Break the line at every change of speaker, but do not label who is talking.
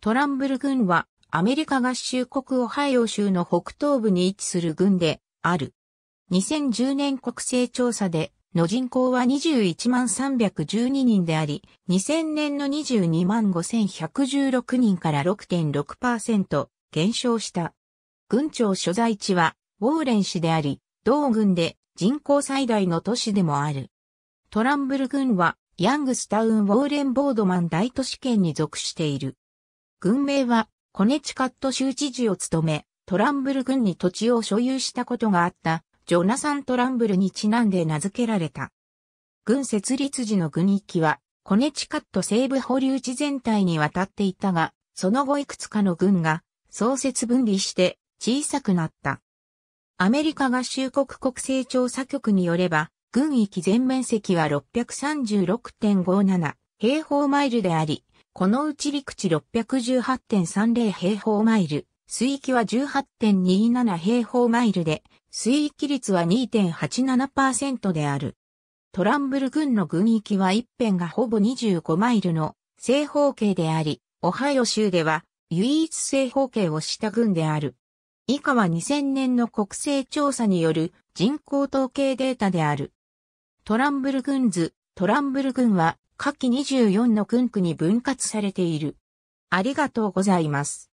トランブル軍はアメリカ合衆国オハイオ州の北東部に位置する軍である。2010年国勢調査での人口は21万312人であり、2000年の22万5116人から6.6%減少した。軍庁所在地はウォーレン市であり、同軍で人口最大の都市でもある。トランブル軍はヤングスタウン・ウォーレン・ボードマン大都市圏に属している。軍名は、コネチカット州知事を務め、トランブル軍に土地を所有したことがあった、ジョナサン・トランブルにちなんで名付けられた。軍設立時の軍域は、コネチカット西部保留地全体にわたっていたが、その後いくつかの軍が創設分離して小さくなった。アメリカ合衆国国勢調査局によれば、軍域全面積は636.57平方マイルであり、このうち陸地618.30平方マイル、水域は18.27平方マイルで、水域率は2.87%である。トランブル郡の群域は一辺がほぼ25マイルの正方形であり、オハイオ州では唯一正方形をした郡である。以下は2000年の国勢調査による人口統計データである。トランブル郡図、トランブル郡は下記24の訓区に分割されている。ありがとうございます。